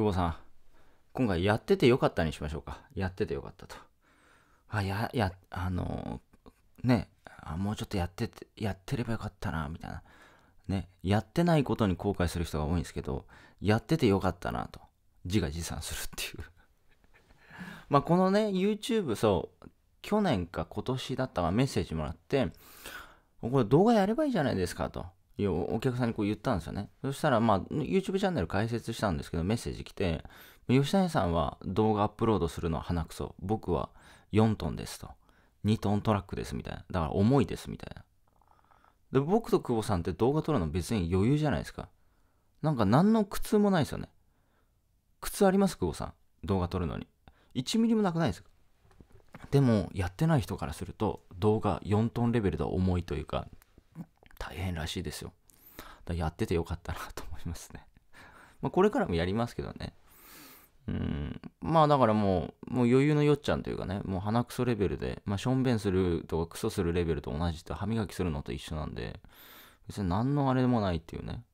久保さん、今回やっててよかったにしましょうか。やっててよかったと。あ、や、や、あのー、ね、あもうちょっとやってて、やってればよかったな、みたいな。ね、やってないことに後悔する人が多いんですけど、やっててよかったなと、自画自賛するっていう まあ、このね、YouTube、そう、去年か今年だったらメッセージもらって、これ動画やればいいじゃないですかと。お客さんにこう言ったんですよね。そしたら、まあ、YouTube チャンネル開設したんですけど、メッセージ来て、吉谷さんは動画アップロードするのは鼻くそ、僕は4トンですと。2トントラックですみたいな。だから重いですみたいな。で、僕と久保さんって動画撮るの別に余裕じゃないですか。なんか何の苦痛もないですよね。苦痛あります久保さん。動画撮るのに。1ミリもなくないですかでも、やってない人からすると、動画4トンレベルで重いというか、大変らしいですよ。だやっててよかったなと思いますね。まあこれからもやりますけどね。うん、まあだからもう、もう余裕のよっちゃんというかね、もう鼻くそレベルで、まあしょんべんするとかクソするレベルと同じと歯磨きするのと一緒なんで、別に何のあれでもないっていうね。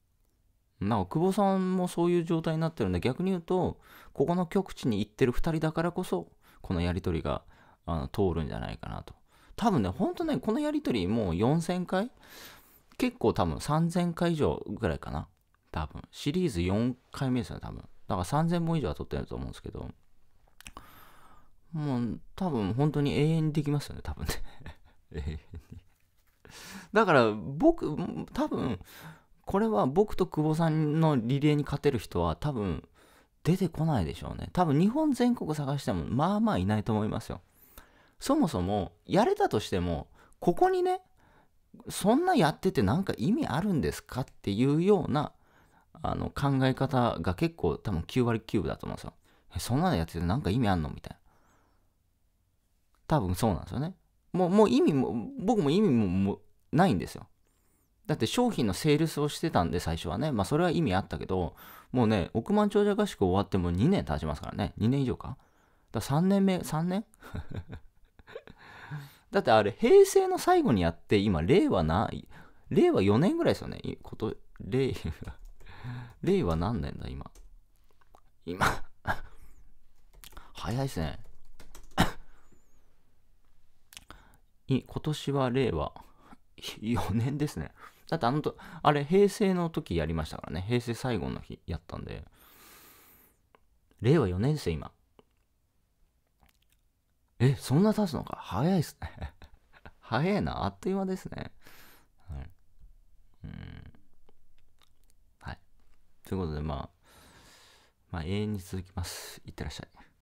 なんか久保さんもそういう状態になってるんで、逆に言うと、ここの局地に行ってる2人だからこそ、このやり取りがあの通るんじゃないかなと。多分ね、ほんとね、このやり取りもう4000回結構多分3000回以上ぐらいかな。多分。シリーズ4回目ですよね、多分。だから3000本以上は撮ってると思うんですけど、もう多分本当に永遠にできますよね、多分ね。永遠に。だから僕、多分、これは僕と久保さんのリレーに勝てる人は多分出てこないでしょうね。多分日本全国探してもまあまあいないと思いますよ。そもそもやれたとしても、ここにね、そんなやっててなんか意味あるんですかっていうようなあの考え方が結構多分9割9分だと思うんですよ。そんなのやっててなんか意味あんのみたいな。多分そうなんですよね。もうもう意味も、僕も意味ももないんですよ。だって商品のセールスをしてたんで最初はね、まあそれは意味あったけど、もうね、億万長者合宿終わってもう2年経ちますからね。2年以上か。だか3年目、3年だってあれ、平成の最後にやって、今、令和な、令和4年ぐらいですよね。こと、令和、令和何年だ、今。今早いっすね。い、今年は令和4年ですね。だってあのと、あれ、平成の時やりましたからね。平成最後の日やったんで。令和4年生、今。え、そんな経つのか早いっすね。早いな。あっという間ですね。はい。うん。はい。ということで、まあ、まあ、永遠に続きます。いってらっしゃい。